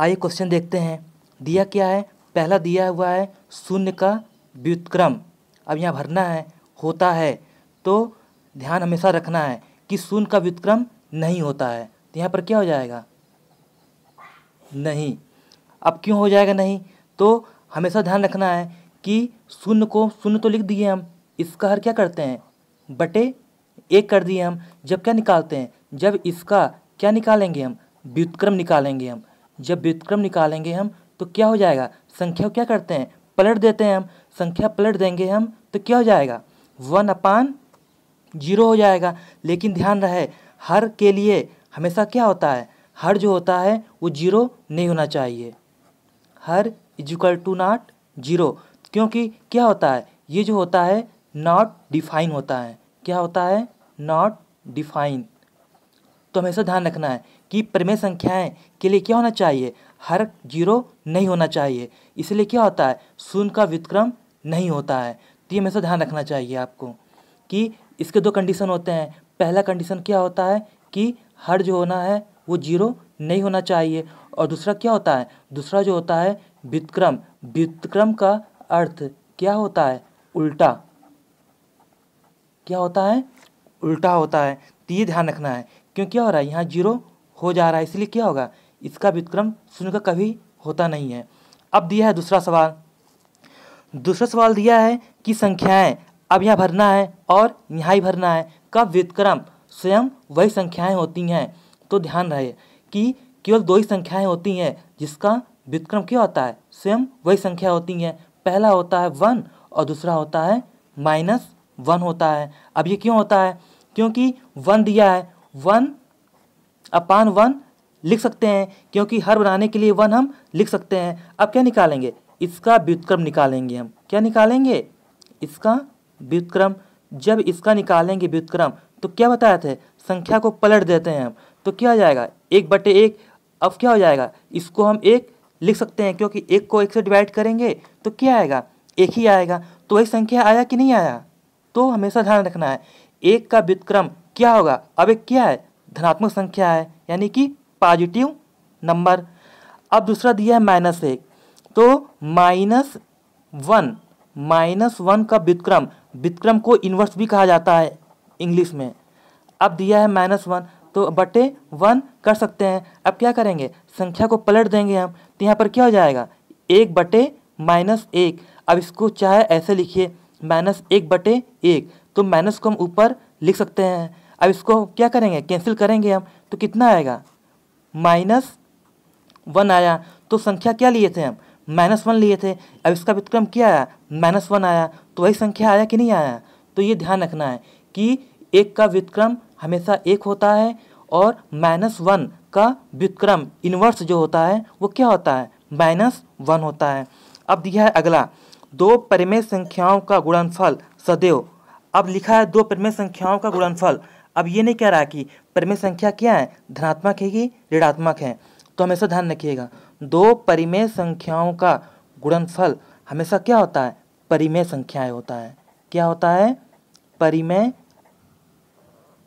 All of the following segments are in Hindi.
आइए क्वेश्चन देखते हैं दिया क्या है पहला दिया हुआ है शून्य का व्युतक्रम अब यहाँ भरना है होता है तो ध्यान हमेशा रखना है कि शून्य का व्युतक्रम नहीं होता है तो यहाँ पर क्या हो जाएगा नहीं अब क्यों हो जाएगा नहीं तो हमेशा ध्यान रखना है कि शून्य को शून्य तो लिख दिए हम इसका हर क्या करते हैं बटे एक कर दिए हम जब क्या निकालते हैं जब इसका क्या निकालेंगे हम व्युतक्रम निकालेंगे हम जब व्युत्क्रम निकालेंगे हम तो क्या हो जाएगा संख्या क्या करते हैं पलट देते हैं हम संख्या पलट देंगे हम तो क्या हो जाएगा वन अपान जीरो हो जाएगा लेकिन ध्यान रहे हर के लिए हमेशा क्या होता है हर जो होता है वो जीरो नहीं होना चाहिए हर इजिकल टू नॉट जीरो क्योंकि क्या होता है ये जो होता है नॉट डिफाइन होता है क्या होता है नॉट डिफाइन तो हमेशा ध्यान रखना है कि प्रमेय संख्याएं के लिए क्या होना चाहिए हर जीरो नहीं होना चाहिए इसलिए क्या होता है शून्य का व्युतक्रम नहीं होता है तो ये हमेशा ध्यान रखना चाहिए आपको कि इसके दो कंडीशन होते हैं पहला कंडीशन क्या होता है कि हर जो होना है वो जीरो नहीं होना चाहिए और दूसरा क्या होता है दूसरा जो होता है व्युतक्रम व्युतक्रम का अर्थ क्या होता है उल्टा क्या होता है उल्टा होता है तो ये ध्यान रखना है क्यों क्या हो रहा है यहाँ जीरो हो जा रहा है इसलिए क्या होगा इसका व्युत्क्रम शून्य का कभी होता नहीं है अब दिया है दूसरा सवाल दूसरा सवाल दिया है कि संख्याएं अब यहाँ भरना है और यहाँ ही भरना है कब व्युत्क्रम स्वयं वही संख्याएं होती हैं तो ध्यान रहे कि केवल दो ही संख्याएं होती हैं जिसका व्युत्क्रम क्या होता है स्वयं वही संख्या होती हैं पहला होता है वन और दूसरा होता है माइनस वन होता है अब ये क्यों होता है क्योंकि वन दिया है वन अपान वन लिख सकते हैं क्योंकि हर बनाने के लिए वन हम लिख सकते हैं अब क्या निकालेंगे इसका व्युतक्रम निकालेंगे हम क्या निकालेंगे इसका व्युतक्रम जब इसका निकालेंगे व्युतक्रम तो क्या बताया थे संख्या को पलट देते हैं हम तो क्या हो जाएगा एक बटे एक अब क्या हो जाएगा इसको हम एक लिख सकते हैं क्योंकि एक को एक से डिवाइड करेंगे तो क्या आएगा एक ही आएगा तो वही संख्या आया कि नहीं आया तो हमेशा ध्यान रखना है एक का व्युतक्रम क्या होगा अब एक क्या है धनात्मक संख्या है यानी कि पॉजिटिव नंबर अब दूसरा दिया है माइनस एक तो माइनस वन माइनस वन का व्युतक्रम व्युतक्रम को इन्वर्स भी कहा जाता है इंग्लिश में अब दिया है माइनस वन तो बटे वन कर सकते हैं अब क्या करेंगे संख्या को पलट देंगे हम तो यहाँ पर क्या हो जाएगा एक बटे माइनस एक अब इसको चाहे ऐसे लिखिए माइनस एक बटे एक तो माइनस को हम ऊपर लिख सकते हैं अब इसको क्या करेंगे कैंसिल करेंगे हम तो कितना आएगा माइनस वन आया तो संख्या क्या लिए थे हम माइनस वन लिए थे अब इसका व्यतिक्रम क्या आया माइनस वन आया तो वही संख्या आया कि नहीं आया तो ये ध्यान रखना है कि एक का व्यतिक्रम हमेशा एक होता है और माइनस वन का व्यतिक्रम इन्वर्स जो होता है वो क्या होता है माइनस वन होता है अब दिया है अगला दो परिमेय संख्याओं का गुणनफल सदैव अब लिखा है दो प्रमेय संख्याओं का गुणनफल अब ये नहीं कह रहा कि परिमेय संख्या क्या है धनात्मक है कि ऋणात्मक है तो हमेशा ध्यान रखिएगा दो परिमेय संख्याओं का गुणनफल हमेशा क्या होता है परिमेय संख्याएं होता है क्या होता है परिमेय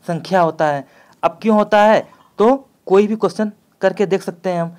संख्या होता है अब क्यों होता है तो कोई भी क्वेश्चन करके देख सकते हैं हम